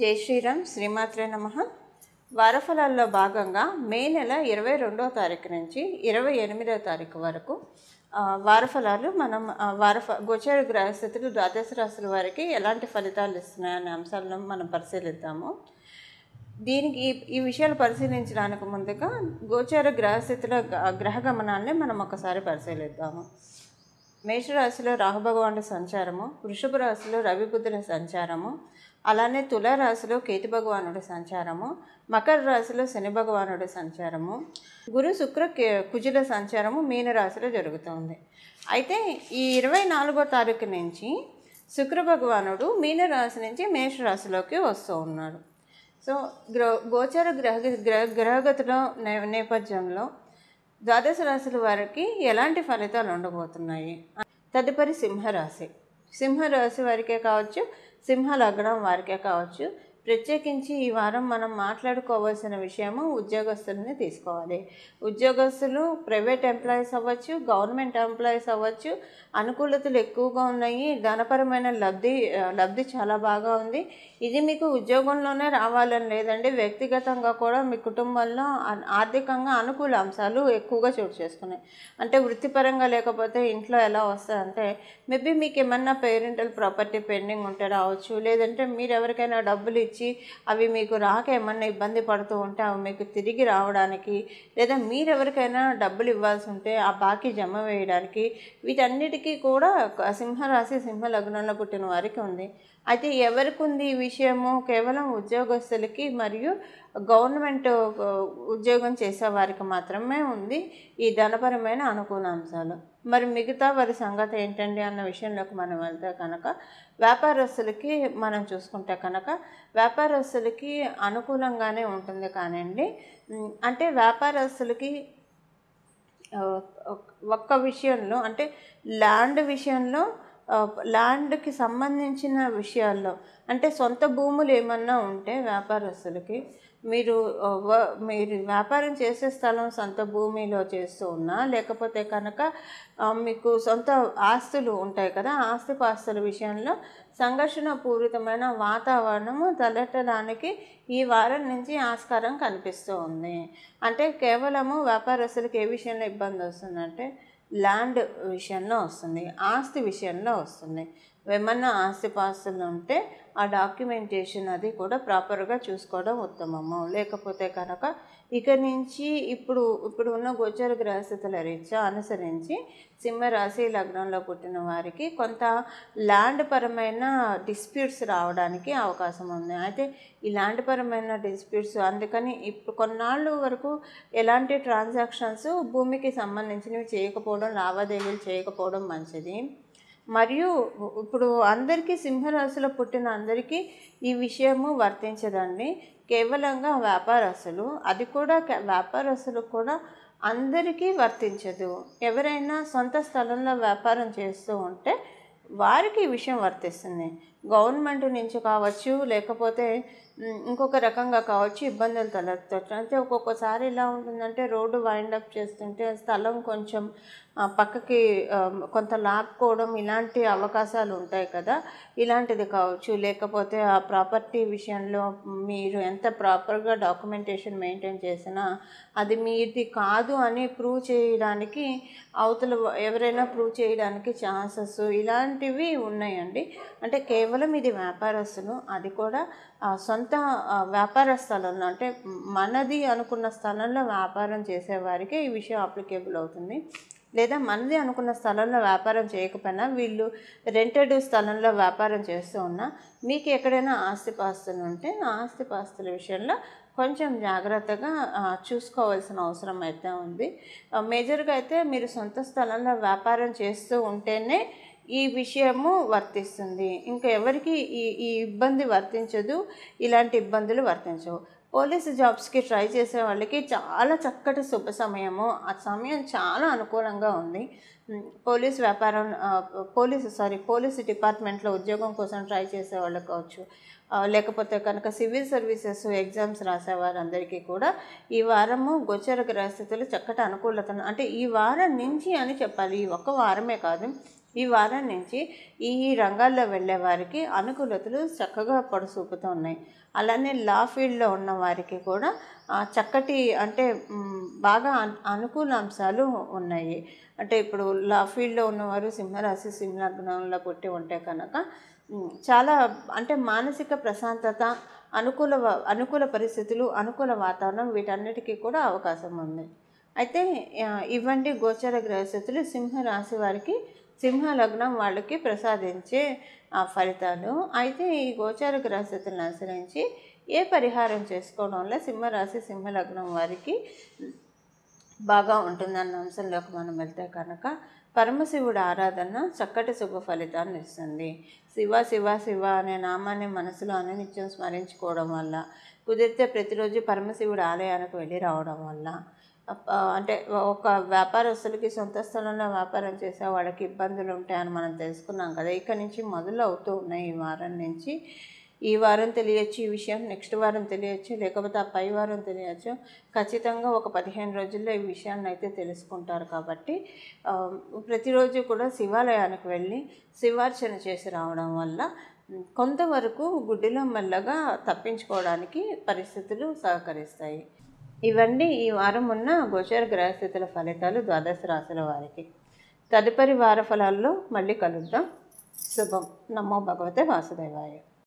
జై శ్రీరామ్ శ్రీమాత్రే నమ వారఫలాల్లో భాగంగా మే నెల ఇరవై రెండవ తారీఖు నుంచి ఇరవై ఎనిమిదో తారీఖు వరకు వారఫలాలు మనం వారఫ గోచర గ్రహస్థితులు ద్వాదశ రాశుల వారికి ఎలాంటి ఫలితాలు ఇస్తున్నాయనే అంశాలను మనం పరిశీలిద్దాము దీనికి ఈ విషయాలు పరిశీలించడానికి ముందుగా గోచార గ్రహస్థితుల గ్రహ గమనాన్ని మనం ఒకసారి పరిశీలిద్దాము మేషరాశిలో రాహుభగవానుడు సంచారము వృషభ రాశిలో రవిపుత్రుని సంచారము అలానే తులారాశిలో కేతు భగవానుడి సంచారము మకర రాశిలో శని భగవానుడి సంచారము గురు శుక్ర కుజుల సంచారము మీనరాశిలో జరుగుతుంది అయితే ఈ ఇరవై నాలుగో తారీఖు నుంచి శుక్ర భగవానుడు మీనరాశి నుంచి మేషరాశిలోకి వస్తూ ఉన్నాడు సో గ్రో గోచర గ్రహ గ్రహ గ్రహగతుల నేపథ్యంలో ద్వాదశ రాశుల వారికి ఎలాంటి ఫలితాలు ఉండబోతున్నాయి తదుపరి సింహరాశి సింహరాశి వారికే కావచ్చు సింహ లగ్నం వారికే కావచ్చు ప్రత్యేకించి ఈ వారం మనం మాట్లాడుకోవాల్సిన విషయము ఉద్యోగస్తులని తీసుకోవాలి ఉద్యోగస్తులు ప్రైవేట్ ఎంప్లాయీస్ అవ్వచ్చు గవర్నమెంట్ ఎంప్లాయీస్ అవ్వచ్చు అనుకూలతలు ఎక్కువగా ఉన్నాయి ధనపరమైన లబ్ధి లబ్ధి చాలా బాగా ఉంది ఇది మీకు ఉద్యోగంలోనే రావాలని లేదండి వ్యక్తిగతంగా కూడా మీ కుటుంబంలో ఆర్థికంగా అనుకూల అంశాలు ఎక్కువగా చోటు చేసుకున్నాయి అంటే వృత్తిపరంగా లేకపోతే ఇంట్లో ఎలా వస్తుందంటే మేబీ మీకు ఏమన్నా పేరెంటల్ ప్రాపర్టీ పెండింగ్ ఉంటే రావచ్చు లేదంటే మీరు ఎవరికైనా డబ్బులు ఇచ్చి గురించి అవి మీకు రాక ఏమన్నా ఇబ్బంది పడుతూ ఉంటే అవి మీకు తిరిగి రావడానికి లేదా మీరు ఎవరికైనా డబ్బులు ఇవ్వాల్సి ఉంటే ఆ బాకీ జమ వేయడానికి వీటన్నిటికీ కూడా సింహరాశి సింహ లగ్నంలో పుట్టిన వారికి ఉంది అయితే ఎవరికి ఉంది ఈ విషయము కేవలం ఉద్యోగస్తులకి మరియు గవర్నమెంట్ ఉద్యోగం చేసే వారికి మాత్రమే ఉంది ఈ ధనపరమైన అనుకూల అంశాలు మరి మిగతా వారి సంగతి ఏంటండి అన్న విషయంలోకి మనం వెళ్తే కనుక వ్యాపారస్తులకి మనం చూసుకుంటే కనుక వ్యాపారస్తులకి అనుకూలంగానే ఉంటుంది కానివ్వండి అంటే వ్యాపారస్తులకి ఒక్క విషయంలో అంటే ల్యాండ్ విషయంలో ల్యాండ్కి సంబంధించిన విషయాల్లో అంటే సొంత భూములు ఏమన్నా ఉంటే వ్యాపారస్తులకి మీరు మీరు వ్యాపారం చేసే స్థలం సొంత భూమిలో చేస్తూ ఉన్నా లేకపోతే కనుక మీకు సొంత ఆస్తులు ఉంటాయి కదా ఆస్తి పాస్తుల విషయంలో సంఘర్షణ పూరితమైన వాతావరణము తలెట్టడానికి ఈ వారం నుంచి ఆస్కారం కనిపిస్తూ ఉంది అంటే కేవలము వ్యాపారస్తులకు ఏ విషయంలో ఇబ్బంది వస్తుందంటే ల్యాండ్ విషయంలో వస్తుంది ఆస్తి విషయంలో వస్తుంది ఏమన్నా ఆస్తిపాస్తులు ఉంటే ఆ డాక్యుమెంటేషన్ అది కూడా ప్రాపర్గా చూసుకోవడం ఉత్తమము లేకపోతే కనుక ఇక నుంచి ఇప్పుడు ఇప్పుడు ఉన్న గోచర గ్రహస్థితుల రీత్యా అనుసరించి సింహరాశి లగ్నంలో పుట్టిన వారికి కొంత ల్యాండ్ పరమైన డిస్ప్యూట్స్ రావడానికి అవకాశం ఉంది అయితే ఈ ల్యాండ్ పరమైన డిస్ప్యూట్స్ అందుకని ఇప్పుడు కొన్నాళ్ళు వరకు ఎలాంటి ట్రాన్సాక్షన్స్ భూమికి సంబంధించినవి చేయకపోవడం లావాదేవీలు చేయకపోవడం మంచిది మరియు ఇప్పుడు అందరికీ సింహరాశిలో పుట్టిన అందరికీ ఈ విషయము వర్తించదండి కేవలంగా వ్యాపారస్తులు అది కూడా వ్యాపారస్తులు కూడా అందరికీ వర్తించదు ఎవరైనా సొంత స్థలంలో వ్యాపారం చేస్తూ ఉంటే వారికి ఈ విషయం వర్తిస్తుంది గవర్నమెంట్ నుంచి కావచ్చు లేకపోతే ఇంకొక రకంగా కావచ్చు ఇబ్బందులు తలెత్తవచ్చు అంటే ఒక్కొక్కసారి ఎలా ఉంటుందంటే రోడ్డు అప్ చేస్తుంటే స్థలం కొంచెం పక్కకి కొంత లాక్కోవడం ఇలాంటి అవకాశాలు ఉంటాయి కదా ఇలాంటిది కావచ్చు లేకపోతే ఆ ప్రాపర్టీ విషయంలో మీరు ఎంత ప్రాపర్గా డాక్యుమెంటేషన్ మెయింటైన్ చేసినా అది మీది కాదు అని ప్రూవ్ చేయడానికి అవతల ఎవరైనా ప్రూవ్ చేయడానికి ఛాన్సెస్ ఇలాంటివి ఉన్నాయండి అంటే కేవలం ఇది వ్యాపారస్తులు అది కూడా సొంత అంతా వ్యాపార స్థలంలో అంటే మనది అనుకున్న స్థలంలో వ్యాపారం చేసేవారికి ఈ విషయం అప్లికేబుల్ అవుతుంది లేదా మనది అనుకున్న స్థలంలో వ్యాపారం చేయకపోయినా వీళ్ళు రెంటెడ్ స్థలంలో వ్యాపారం చేస్తూ ఉన్నా మీకు ఎక్కడైనా ఆస్తిపాస్తులు ఉంటే ఆస్తి ఆస్తిపాస్తుల విషయంలో కొంచెం జాగ్రత్తగా చూసుకోవాల్సిన అవసరం అయితే ఉంది మేజర్గా అయితే మీరు సొంత స్థలంలో వ్యాపారం చేస్తూ ఉంటేనే ఈ విషయము వర్తిస్తుంది ఇంకా ఎవరికి ఈ ఈ ఇబ్బంది వర్తించదు ఇలాంటి ఇబ్బందులు వర్తించవు పోలీస్ జాబ్స్కి ట్రై చేసే వాళ్ళకి చాలా చక్కటి శుభ సమయము ఆ సమయం చాలా అనుకూలంగా ఉంది పోలీస్ వ్యాపారం పోలీసు సారీ పోలీసు డిపార్ట్మెంట్లో ఉద్యోగం కోసం ట్రై చేసే వాళ్ళకి కావచ్చు లేకపోతే కనుక సివిల్ సర్వీసెస్ ఎగ్జామ్స్ రాసేవారందరికీ కూడా ఈ వారము గోచర గ్రహస్థితులు చక్కటి అనుకూలతను అంటే ఈ వారం నుంచి అని చెప్పాలి ఈ ఒక్క వారమే కాదు ఈ వారం నుంచి ఈ రంగాల్లో వెళ్ళే వారికి అనుకూలతలు చక్కగా పడుసూపుతున్నాయి అలానే లా ఫీల్డ్లో ఉన్న వారికి కూడా చక్కటి అంటే బాగా అనుకూల అంశాలు ఉన్నాయి అంటే ఇప్పుడు లా ఫీల్డ్లో ఉన్నవారు సింహరాశి సింహలగ్నంలో పుట్టి ఉంటే కనుక చాలా అంటే మానసిక ప్రశాంతత అనుకూల అనుకూల పరిస్థితులు అనుకూల వాతావరణం వీటన్నిటికీ కూడా అవకాశం ఉంది అయితే ఇవ్వండి గోచర గ్రహస్థితులు సింహరాశి వారికి సింహ లగ్నం వాళ్ళకి ప్రసాదించే ఆ ఫలితాలు అయితే ఈ గోచార గ్రహస్థితులను అనుసరించి ఏ పరిహారం చేసుకోవడం వల్ల సింహరాశి సింహలగ్నం వారికి బాగా ఉంటుందన్న అంశంలోకి మనం వెళ్తే కనుక పరమశివుడు ఆరాధన చక్కటి శుభ ఫలితాన్ని ఇస్తుంది శివ శివ శివ అనే నామాన్ని మనసులో అననిత్యం స్మరించుకోవడం వల్ల కుదిరితే ప్రతిరోజు పరమశివుడు ఆలయానికి వెళ్ళి రావడం వల్ల అంటే ఒక వ్యాపారస్తులకి సొంత స్థలంలో వ్యాపారం చేసే వాళ్ళకి ఇబ్బందులు ఉంటాయని మనం తెలుసుకున్నాం కదా ఇక్కడ నుంచి మొదలు అవుతూ ఉన్నాయి ఈ వారం నుంచి ఈ వారం తెలియచ్చు ఈ విషయం నెక్స్ట్ వారం తెలియచ్చు లేకపోతే ఆ పై వారం తెలియచ్చు ఖచ్చితంగా ఒక పదిహేను రోజుల్లో ఈ విషయాన్ని అయితే తెలుసుకుంటారు కాబట్టి ప్రతిరోజు కూడా శివాలయానికి వెళ్ళి శివార్చన చేసి రావడం వల్ల కొంతవరకు గుడ్డిలో మెల్లగా తప్పించుకోవడానికి పరిస్థితులు సహకరిస్తాయి ఇవన్నీ ఈ వారం ఉన్న గోచర గ్రహస్థితుల ఫలితాలు ద్వాదశ రాశుల వారికి తదుపరి వార ఫలాల్లో మళ్ళీ కలుద్దాం శుభం నమో భగవతే వాసుదేవాయ